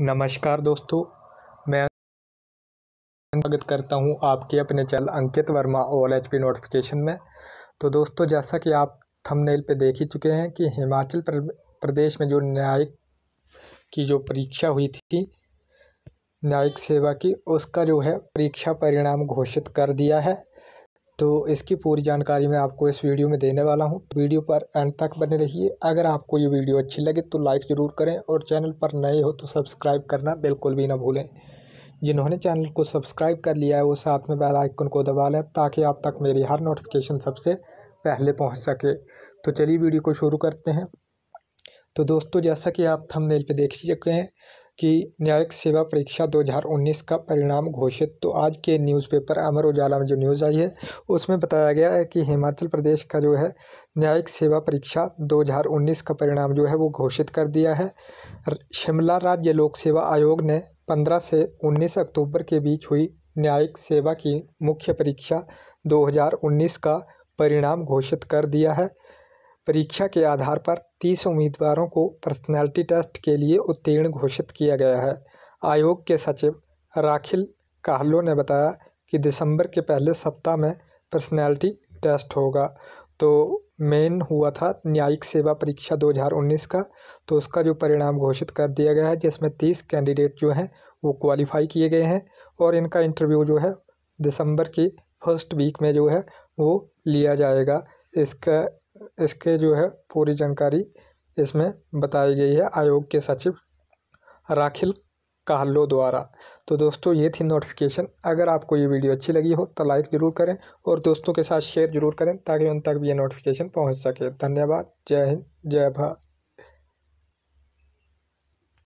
नमस्कार दोस्तों मैं स्वागत करता हूं आपके अपने channel Ankit Verma all H P notification में तो दोस्तों जैसा कि आप थंबनेल पे देख ही चुके हैं कि हिमाचल प्रदेश में जो न्यायिक की जो परीक्षा हुई थी न्यायिक सेवा की उसका जो है परीक्षा परिणाम घोषित कर दिया है तो इसकी पूरी जानकारी मैं आपको इस वीडियो में देने वाला हूँ वीडियो पर एंड तक बने रहिए अगर आपको ये वीडियो अच्छी लगे तो लाइक ज़रूर करें और चैनल पर नए हो तो सब्सक्राइब करना बिल्कुल भी ना भूलें जिन्होंने चैनल को सब्सक्राइब कर लिया है वो साथ में बेल आइकन को दबा लें ताकि आप तक मेरी हर नोटिफिकेशन सबसे पहले पहुँच सके तो चलिए वीडियो को शुरू करते हैं तो दोस्तों जैसा कि आप थंबनेल पे देख ही हैं कि न्यायिक सेवा परीक्षा 2019 का परिणाम घोषित तो आज के न्यूज़पेपर अमर उजाला में जो न्यूज़ आई है उसमें बताया गया है कि हिमाचल प्रदेश का जो है न्यायिक सेवा परीक्षा 2019 का परिणाम जो है वो घोषित कर दिया है शिमला राज्य लोक सेवा आयोग ने 15 से 19 अक्टूबर के बीच हुई न्यायिक सेवा की मुख्य परीक्षा दो का परिणाम घोषित कर दिया है परीक्षा के आधार पर तीस उम्मीदवारों को पर्सनैलिटी टेस्ट के लिए उत्तीर्ण घोषित किया गया है आयोग के सचिव राखिल काहलो ने बताया कि दिसंबर के पहले सप्ताह में पर्सनैलिटी टेस्ट होगा तो मेन हुआ था न्यायिक सेवा परीक्षा 2019 का तो उसका जो परिणाम घोषित कर दिया गया है जिसमें तीस कैंडिडेट जो हैं वो क्वालिफाई किए गए हैं और इनका इंटरव्यू जो है दिसंबर की फर्स्ट वीक में जो है वो लिया जाएगा इसका इसके जो है पूरी जानकारी इसमें बताई गई है आयोग के सचिव राखिल काहलो द्वारा तो दोस्तों ये थी नोटिफिकेशन अगर आपको ये वीडियो अच्छी लगी हो तो लाइक ज़रूर करें और दोस्तों के साथ शेयर ज़रूर करें ताकि उन तक भी ये नोटिफिकेशन पहुंच सके धन्यवाद जय हिंद जय भारत